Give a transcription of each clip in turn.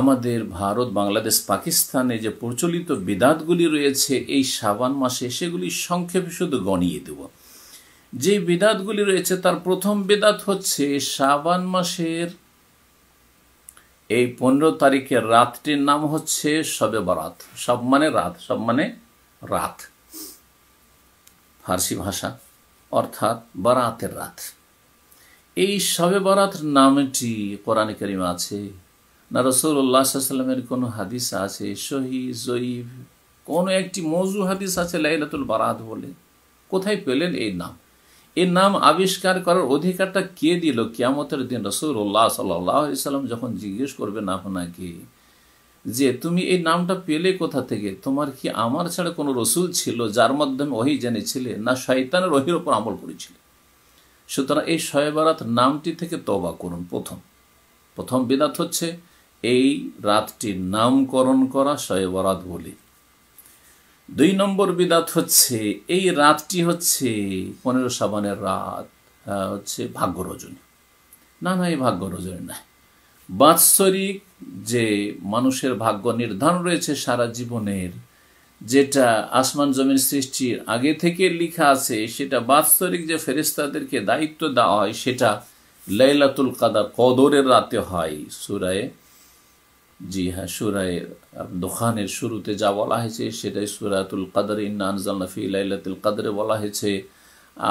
আমাদের ভারত বাংলাদেশ পাকিস্তানে যে প্রচলিত বিদাতগুলি রয়েছে এই সাবান মাসে সেগুলি সংক্ষেপে শুধু গণিয়ে দেব যে বিদাতগুলি রয়েছে তার প্রথম বেদাত হচ্ছে সাবান মাসের এই পনেরো তারিখের রাতটির নাম হচ্ছে সবে বরাত সব মানে রাত সব মানে রাত ফার্সি ভাষা অর্থাৎ বারাতের রাত এই সবে বরাত নামটি কোরআন করিমে আছে না রসুল্লাহামের কোনো হাদিস আছে সহি জয়ীব কোনো একটি মজু হাদিস আছে লাইলাতুল বারাত বলে কোথায় পেলেন এই নাম এই নাম আবিষ্কার করার অধিকারটা কে দিল কিয়ামতের দিন রসুল্লাহ সাল্লাম যখন জিজ্ঞেস করবেন আপনাকে যে তুমি এই নামটা পেলে কোথা থেকে তোমার কি আমার ছাড়া কোনো রসুল ছিল যার মাধ্যমে ওহি জেনেছিলে না শয়তানের ওহির ওপর আমল করেছিল সুতরাং এই শয়বারাত নামটি থেকে তবা করুন প্রথম প্রথম বিদাত হচ্ছে এই রাতটির নামকরণ করা শয়েবরাত বলে দুই নম্বর বিদাত হচ্ছে এই রাতটি হচ্ছে পনেরো সাবানের রাত হচ্ছে ভাগ্য রজনী না না এই ভাগ্য রজনী না বাৎসরিক যে মানুষের ভাগ্য নির্ধারণ রয়েছে সারা জীবনের যেটা আসমান জমির সৃষ্টির আগে থেকে লিখা আছে সেটা বাৎসরিক যে ফেরিস্তাদেরকে দায়িত্ব দেওয়া হয় সেটা লাইলাতুল কাদা কদরের রাতে হয় সুরায় জি হ্যাঁ সুরায় দোকানের শুরুতে যা বলা হয়েছে সেটাই সুরাতুল কাদার ইন্না আনজালনাফি লাইলাতুল কাদরে বলা হয়েছে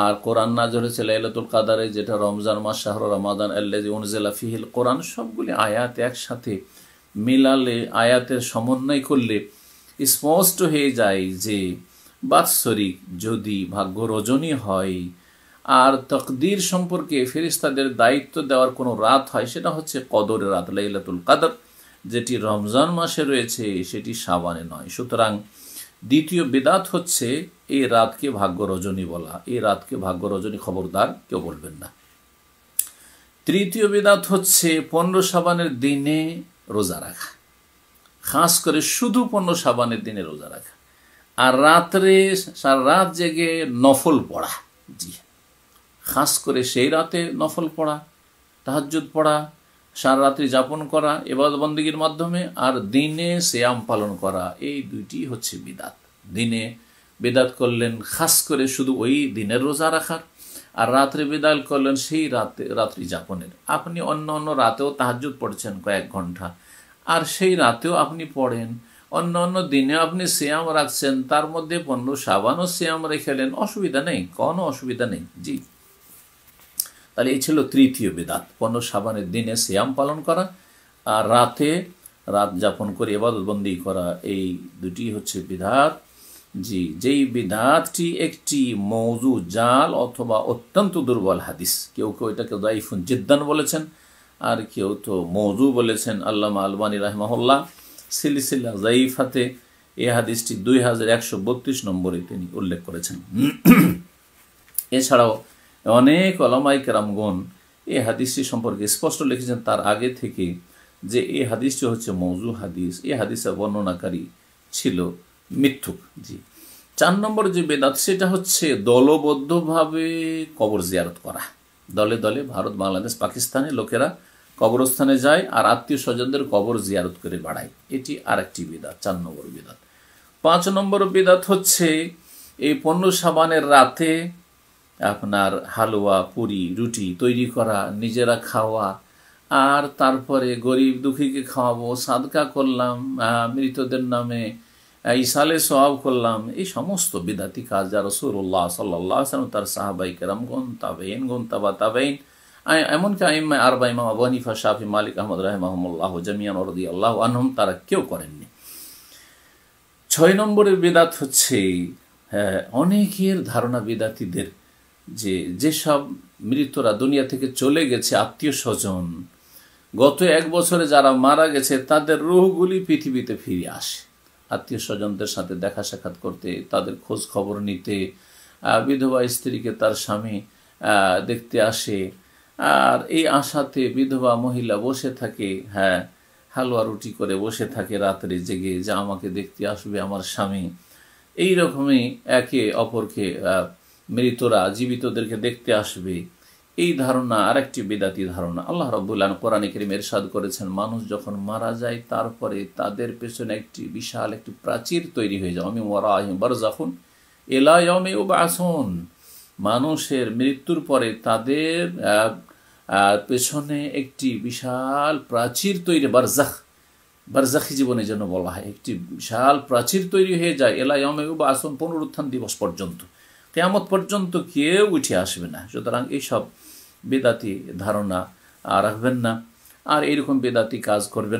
আর কোরআন নাজর হয়েছে লাইলাতুল কাদারে যেটা রমজান মাস শাহর রমাদান আল্লাহ উনজেলা ফিহিল কোরআন সবগুলি আয়াত একসাথে মিলালে আয়াতের সমন্বয় করলে স্পষ্ট হয়ে যায় যে বাৎসরিক যদি ভাগ্য রজনী হয় আর তকদির সম্পর্কে ফেরিস্তাদের দায়িত্ব দেওয়ার কোনো রাত হয় সেটা হচ্ছে কদরের রাত লাইলাতুল কাদার যেটি রমজান মাসে রয়েছে সেটি সাবানে নয় সুতরাং দ্বিতীয় বেদাত হচ্ছে এই রাতকে ভাগ্য রজনী বলা এই রাতকে ভাগ্য রজনী খবরদার কেউ বলবেন না তৃতীয় বেদাত হচ্ছে পণ্য সাবানের দিনে রোজা রাখা খাস করে শুধু পণ্য সাবানের দিনে রোজা রাখা আর রাত্রে সারা রাত জেগে নফল পড়া জি খাস করে সেই রাতে নফল পড়া তাহাজুদ পড়া সারা রাত্রি যাপন করা এবাদ বন্দীগীর মাধ্যমে আর দিনে শ্যাম পালন করা এই দুইটি হচ্ছে বিদাত দিনে বেদাত করলেন খাস করে শুধু ওই দিনের রোজা রাখার আর রাত্রে বেদাল করলেন সেই রাতে রাত্রি যাপনের আপনি অন্য অন্য রাতেও তাহাজুদ পড়ছেন কয়েক ঘন্টা আর সেই রাতেও আপনি পড়েন অন্য অন্য দিনে আপনি শ্যাম রাখছেন তার মধ্যে পণ্য সাবানও শ্যাম রেখেলেন অসুবিধা নেই কোনো অসুবিধা নেই জি তাহলে এই ছিল তৃতীয় বেদাত পণ্য সাবানের দিনে শ্যাম পালন করা আর রাতে রাত যাপন করে এবাদতবন্দি করা এই দুটি হচ্ছে বিধাত জি যেই বিধাতটি একটি মৌজু জাল অথবা অত্যন্ত দুর্বল হাদিস কেউ কেউ এটাকে দাইফুন জিদ্দান বলেছেন আর কেউ তো মৌজু বলেছেন আল্লামা আলবানী রহমহল্লা সিলিসিল্লা জাইফাতে এ হাদিসটি দুই হাজার একশো বত্রিশ নম্বরে তিনি উল্লেখ করেছেন এছাড়াও অনেক অলামাই কেরামগণ এই হাদিসটি সম্পর্কে স্পষ্ট লিখেছেন তার আগে থেকে যে এই হাদিসটি হচ্ছে মৌজু হাদিস এই হাদিসের বর্ণনাকারী ছিল মিথ্যুক জি চার নম্বর যে বেদাত সেটা হচ্ছে দলবদ্ধভাবে কবর জিয়ারত করা দলে দলে ভারত বাংলাদেশ পাকিস্তানে লোকেরা কবরস্থানে যায় আর আত্মীয় স্বজনদের কবর জিয়ারত করে বাড়ায় এটি আর একটি বেদাত চার নম্বর বেদাত পাঁচ নম্বর বেদাত হচ্ছে এই পণ্য সাবানের রাতে আপনার হালুয়া পুরি রুটি তৈরি করা নিজেরা খাওয়া আর তারপরে গরিব দুঃখীকে খাওয়াবো সাদকা করলাম মৃতদের নামে ইসালে সব করলাম এই সমস্ত বিদাতি কাজ যারা সুরুল্লাহ সাল্লাম তার সাহাবাই কেরাম তাবেইন গন তাবা এমনকি এমনকি আর আরবা ইমাম আবু হানিফা শাহি মালিক আহমদ রাহমাহমুল্লাহ জামিয়ান ওরদি আল্লাহ আনহম তারা কেউ করেননি ছয় নম্বরের বেদাত হচ্ছে হ্যাঁ অনেকের ধারণা বেদাতিদের যে যেসব মৃতরা দুনিয়া থেকে চলে গেছে আত্মীয় স্বজন গত এক বছরে যারা মারা গেছে তাদের রোহগুলি পৃথিবীতে ফিরে আসে আত্মীয় স্বজনদের সাথে দেখা সাক্ষাৎ করতে তাদের খোঁজ খবর নিতে বিধবা স্ত্রীকে তার স্বামী দেখতে আসে আর এই আশাতে বিধবা মহিলা বসে থাকে হ্যাঁ হালুয়া রুটি করে বসে থাকে রাত্রে জেগে যে আমাকে দেখতে আসবে আমার স্বামী এই রকমই একে অপরকে মৃতরা জীবিতদেরকে দেখতে আসবে এই ধারণা আর একটি বেদাতি ধারণা আল্লাহ রব্বুল্লাহ কোরআন করিম এরশাদ করেছেন মানুষ যখন মারা যায় তারপরে তাদের পেছনে একটি বিশাল একটি প্রাচীর তৈরি হয়ে যায় আমি ওয়ারা আহিম বারজাফুন এলায়মে ও বাসন মানুষের মৃত্যুর পরে তাদের পেছনে একটি বিশাল প্রাচীর তৈরি বারজাখ বারজাখি জীবনের জন্য বলা হয় একটি বিশাল প্রাচীর তৈরি হয়ে যায় এলায়মে ও বাসন পুনরুত্থান দিবস পর্যন্ত কেয়ামত পর্যন্ত কেউ উঠে আসবে না সুতরাং এইসব বেদাতি ধারণা রাখবেন না আর এরকম বেদাতি কাজ করবেন